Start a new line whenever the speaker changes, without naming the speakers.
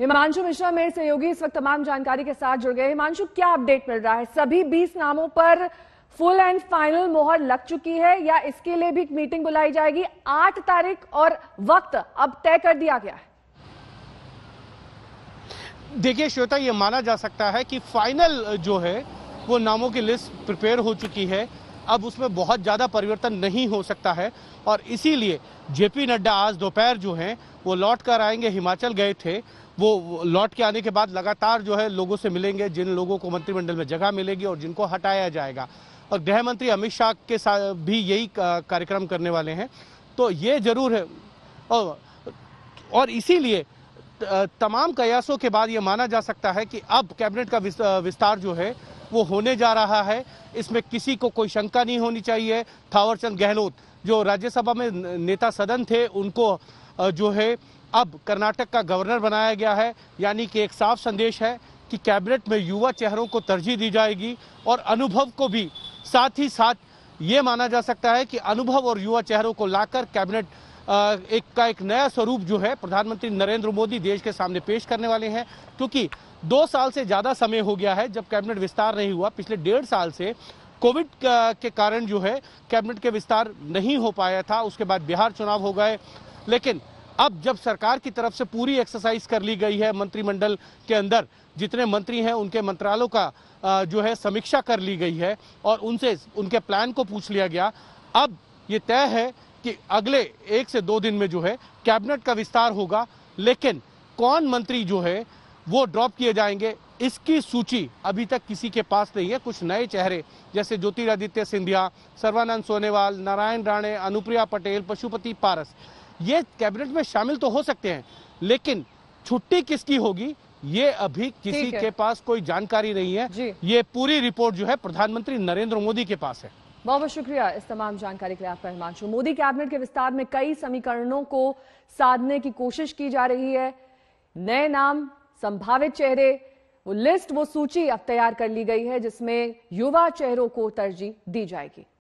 हिमांशु मिश्रा मेरे सहयोगी इस वक्त तमाम जानकारी के साथ जुड़ गए हिमांशु क्या अपडेट मिल रहा है सभी बीस नामों पर फुल एंड फाइनल मोहर लग चुकी है या इसके लिए भी एक मीटिंग बुलाई जाएगी आठ तारीख और वक्त अब तय कर दिया गया है
देखिए श्वेता ये माना जा सकता है कि फाइनल जो है वो नामों की लिस्ट प्रिपेयर हो चुकी है अब उसमें बहुत ज़्यादा परिवर्तन नहीं हो सकता है और इसीलिए जेपी नड्डा आज दोपहर जो हैं वो लौट कर आएंगे हिमाचल गए थे वो लौट के आने के बाद लगातार जो है लोगों से मिलेंगे जिन लोगों को मंत्रिमंडल में जगह मिलेगी और जिनको हटाया जाएगा और गृह मंत्री अमित शाह के साथ भी यही कार्यक्रम करने वाले हैं तो ये जरूर है और, इसीलिए तमाम कयासों के बाद ये माना जा सकता है कि अब कैबिनेट का विस्तार जो है वो होने जा रहा है इसमें किसी को कोई शंका नहीं होनी चाहिए थावरचंद गहलोत जो राज्यसभा में नेता सदन थे उनको जो है अब कर्नाटक का गवर्नर बनाया गया है यानी कि एक साफ संदेश है कि कैबिनेट में युवा चेहरों को तरजीह दी जाएगी और अनुभव को भी साथ ही साथ ये माना जा सकता है कि अनुभव और युवा चेहरों को लाकर कैबिनेट एक का एक नया स्वरूप जो है प्रधानमंत्री नरेंद्र मोदी देश के सामने पेश करने वाले हैं क्योंकि दो साल से ज़्यादा समय हो गया है जब कैबिनेट विस्तार नहीं हुआ पिछले डेढ़ साल से कोविड के कारण जो है कैबिनेट के विस्तार नहीं हो पाया था उसके बाद बिहार चुनाव हो गए लेकिन अब जब सरकार की तरफ से पूरी एक्सरसाइज कर ली गई है मंत्रिमंडल के अंदर जितने मंत्री हैं उनके मंत्रालयों का जो है समीक्षा कर ली गई है और उनसे उनके प्लान को पूछ लिया गया अब ये तय है कि अगले एक से दो दिन में जो है कैबिनेट का विस्तार होगा लेकिन कौन मंत्री जो है वो ड्रॉप किए जाएंगे इसकी सूची अभी तक किसी के पास नहीं है कुछ नए चेहरे जैसे ज्योतिरादित्य सिंधिया सर्वानंद सोनेवाल नारायण राणे अनुप्रिया पटेल पशुपति पारस ये कैबिनेट में शामिल तो हो सकते हैं लेकिन छुट्टी किसकी होगी ये अभी किसी के पास कोई जानकारी नहीं है ये पूरी रिपोर्ट जो है प्रधानमंत्री नरेंद्र मोदी के पास है
बहुत बहुत शुक्रिया इस तमाम जानकारी के लिए आपका हिमांशु मोदी कैबिनेट के विस्तार में कई समीकरणों को साधने की कोशिश की जा रही है नए नाम संभावित चेहरे वो लिस्ट वो सूची अब तैयार कर ली गई है जिसमें युवा चेहरों को तरजीह दी जाएगी